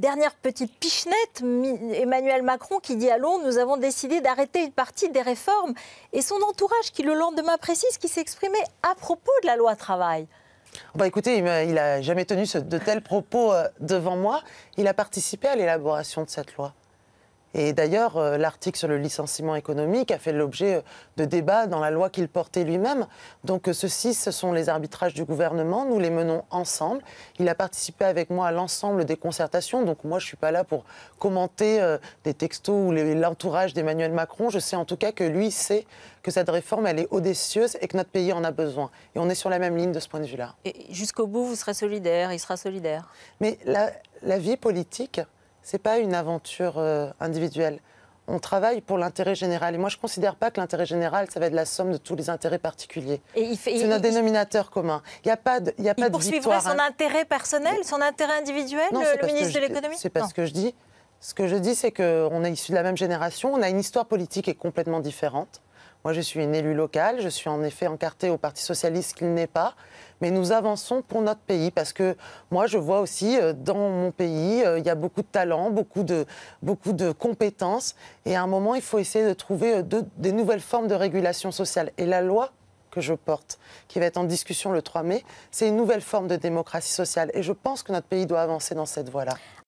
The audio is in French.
Dernière petite pichenette, Emmanuel Macron qui dit à Londres Nous avons décidé d'arrêter une partie des réformes. Et son entourage qui, le lendemain, précise qu'il s'exprimait à propos de la loi travail. Bah écoutez, il n'a jamais tenu de tels propos euh, devant moi. Il a participé à l'élaboration de cette loi. Et d'ailleurs, euh, l'article sur le licenciement économique a fait l'objet euh, de débats dans la loi qu'il portait lui-même. Donc euh, ceci, ce sont les arbitrages du gouvernement. Nous les menons ensemble. Il a participé avec moi à l'ensemble des concertations. Donc moi, je ne suis pas là pour commenter des textos ou l'entourage d'Emmanuel Macron. Je sais en tout cas que lui sait que cette réforme, elle est audacieuse et que notre pays en a besoin. Et on est sur la même ligne de ce point de vue-là. Et jusqu'au bout, vous serez solidaire, il sera solidaire. Mais la, la vie politique, c'est pas une aventure euh, individuelle. On travaille pour l'intérêt général. Et moi, je ne considère pas que l'intérêt général, ça va être la somme de tous les intérêts particuliers. C'est notre dénominateur commun. Il n'y a pas de, il y a pas il poursuivrait son intérêt personnel, son intérêt individuel, le, ministre de l'économie C'est pas ce que je dis. Ce que je dis, c'est qu'on est issus de la même génération, on a une histoire politique qui est complètement différente. Moi, je suis une élue locale, je suis en effet encartée au Parti socialiste qu'il n'est pas, mais nous avançons pour notre pays parce que moi, je vois aussi euh, dans mon pays, euh, il y a beaucoup de talents, beaucoup de, compétences, et à un moment, il faut essayer de trouver euh, de, des nouvelles formes de régulation sociale. Et la loi que je porte, qui va être en discussion le 3 mai, c'est une nouvelle forme de démocratie sociale. Et je pense que notre pays doit avancer dans cette voie-là.